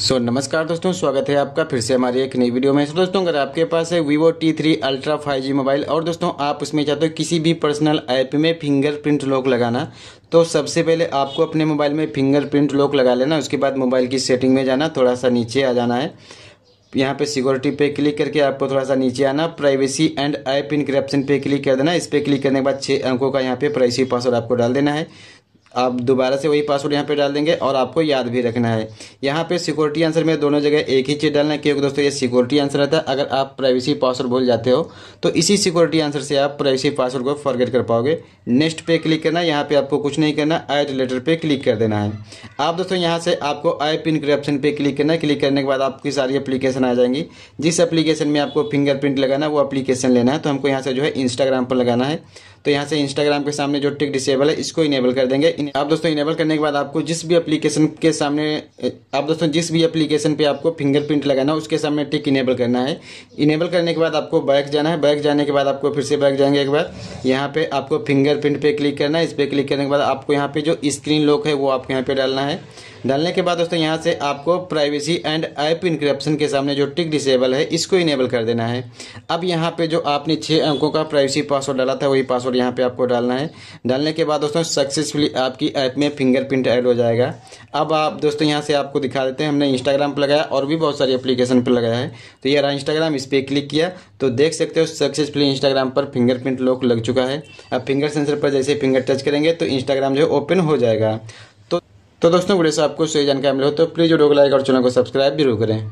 सो so, नमस्कार दोस्तों स्वागत है आपका फिर से हमारी एक नई वीडियो में सो so, दोस्तों अगर आपके पास है Vivo T three ultra five G mobile और दोस्तों आप उसमें चाहते हो किसी भी पर्सनल ऐप में फिंगरप्रिंट लॉक लगाना तो सबसे पहले आपको अपने मोबाइल में फिंगरप्रिंट लॉक लगा लेना उसके बाद मोबाइल की सेटिंग में जाना थोड़ा सा नीचे आ जाना है यहाँ पे सिक्योरिटी पे क्लिक करके आपको थोड़ा सा नीचे आना प्राइवेसी एंड ऐप इनक्रप्शन पे क्लिक कर देना इस पर क्लिक करने के बाद छः अंकों का यहाँ पे प्राइवेसी पासवर्ड आपको डाल देना है आप दोबारा से वही पासवर्ड यहाँ पे डाल देंगे और आपको याद भी रखना है यहाँ पे सिक्योरिटी आंसर में दोनों जगह एक ही चीज़ डालना है क्योंकि दोस्तों ये सिक्योरिटी आंसर रहता है अगर आप प्राइवेसी पासवर्ड भूल जाते हो तो इसी सिक्योरिटी आंसर से आप प्राइवेसी पासवर्ड को फॉरगेट कर पाओगे नेक्स्ट पे क्लिक करना है यहाँ पे आपको कुछ नहीं करना आई लेटर पे क्लिक कर देना है आप दोस्तों यहाँ से आपको आई पिन ऑप्शन पे क्लिक करना है क्लिक करने के बाद आपकी सारी अप्लीकेशन आ जाएंगी जिस अप्लीकेशन में आपको फिंगरप्रिंट लगाना है वो अप्लीकेशन लेना है तो हमको यहाँ से जो है इंस्टाग्राम पर लगाना है तो यहाँ से इंस्टाग्राम के सामने जो टिक डिसेबल है इसको इनेबल कर देंगे आप दोस्तों इनेबल करने के बाद आपको जिस भी एप्लीकेशन के सामने आप दोस्तों जिस भी एप्लीकेशन पे आपको फिंगरप्रिंट लगाना है उसके सामने टिक इनेबल करना है इनेबल करने के बाद आपको बैक जाना है बैक जाने के बाद आपको फिर से बैक जाएंगे एक बार यहाँ पे आपको फिंगरप्रिंट पे क्लिक करना है इस पर क्लिक करने के बाद आपको यहाँ पे जो स्क्रीन लॉक है वो आपको यहाँ पे डालना है डालने के बाद दोस्तों यहाँ से आपको प्राइवेसी एंड ऐप इनक्रप्शन के सामने जो टिक डिसेबल है इसको इनेबल कर देना है अब यहाँ पे जो आपने छः अंकों का प्राइवेसी पासवर्ड डाला था वही पासवर्ड यहाँ पे आपको डालना है डालने के बाद दोस्तों सक्सेसफुली आपकी ऐप में फिंगरप्रिंट ऐड हो जाएगा अब आप दोस्तों यहाँ से आपको दिखा देते हैं हमने इंस्टाग्राम पर लगाया और भी बहुत सारी अप्लीकेशन पर लगाया है तो ये रहा इंस्टाग्राम इस पर क्लिक किया तो देख सकते हो सक्सेसफुली इंस्टाग्राम पर फिंगरप्रिंट लॉक लग चुका है अब फिंगर सेंसर पर जैसे फिंगर टच करेंगे तो इंस्टाग्राम जो ओपन हो जाएगा तो दोस्तों वीडियो से आपको सही जानकारी मिले तो प्लीज़ वीडियो को लाइक और चैनल को सब्सक्राइब जरूर करें